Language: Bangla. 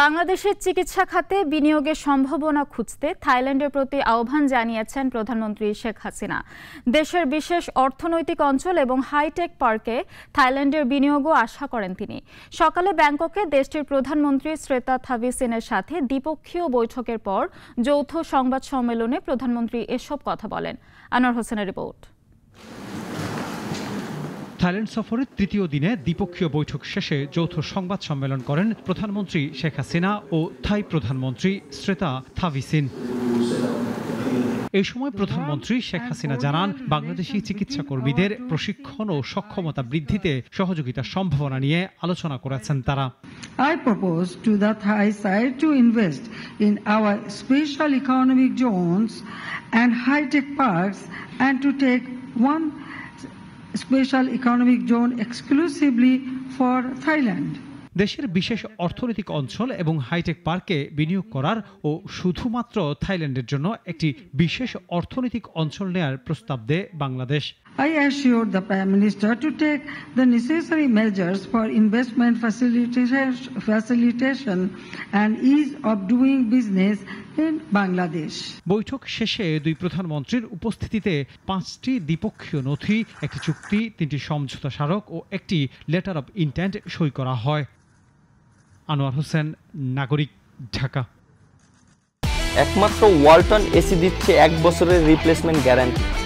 বাংলাদেশের চিকিৎসা খাতে বিনিয়োগের সম্ভাবনা খুঁজতে থাইল্যান্ডের প্রতি আহ্বান জানিয়েছেন প্রধানমন্ত্রী শেখ হাসিনা দেশের বিশেষ অর্থনৈতিক অঞ্চল এবং হাইটেক পার্কে থাইল্যান্ডের বিনিয়োগও আশা করেন তিনি সকালে ব্যাংককে দেশটির প্রধানমন্ত্রী শ্রেতা থাভিসিনের সাথে দ্বিপক্ষীয় বৈঠকের পর যৌথ সংবাদ সম্মেলনে প্রধানমন্ত্রী এসব কথা বলেন আনোয়ার হোসেনের রিপোর্ট থাইল্যান্ড সফরের তৃতীয় দিনে দ্বিপক্ষীয় বৈঠক শেষে যৌথ সংবাদ সম্মেলন করেন প্রধানমন্ত্রী শেখ হাসিনা ও থাই প্রধানমন্ত্রী শ্রেতা থাভিসিন এই সময় প্রধানমন্ত্রী শেখ হাসিনা জানান বাংলাদেশি চিকিৎসা কর্মীদের প্রশিক্ষণ ও সক্ষমতা বৃদ্ধিতে সহযোগিতার সম্ভাবনা নিয়ে আলোচনা করেছেন তারা I propose to the Thai side to invest in our special economic zones and high-tech parks and to take one special economic zone exclusively for Thailand দেশের বিশেষ অর্থনৈতিক অঞ্চল এবং হাইটেক পার্কে বিনিয়োগ করার ও শুধুমাত্র থাইল্যান্ডের জন্য একটি বিশেষ অর্থনৈতিক অঞ্চল নেয়ার প্রস্তাব দেয় Bangladesh I assured the Prime Minister to take the necessary measures for investment facilitation and ease of doing business in Bangladesh. বৈঠক শেষে দুই প্রধানমন্ত্রীর উপস্থিতিতে পাঁচটি দ্বিপক্ষীয় নথি একটি চুক্তি তিনটি সমঝোতা স্মারক ও একটি লেটার অব ইন্টেন্ট সই করা হয় আনোয়ার হোসেন নাগরিক ঢাকা একমাত্র ওয়ালটন এসি দিচ্ছে এক বছরের রিপ্লেসমেন্ট গ্যারান্টি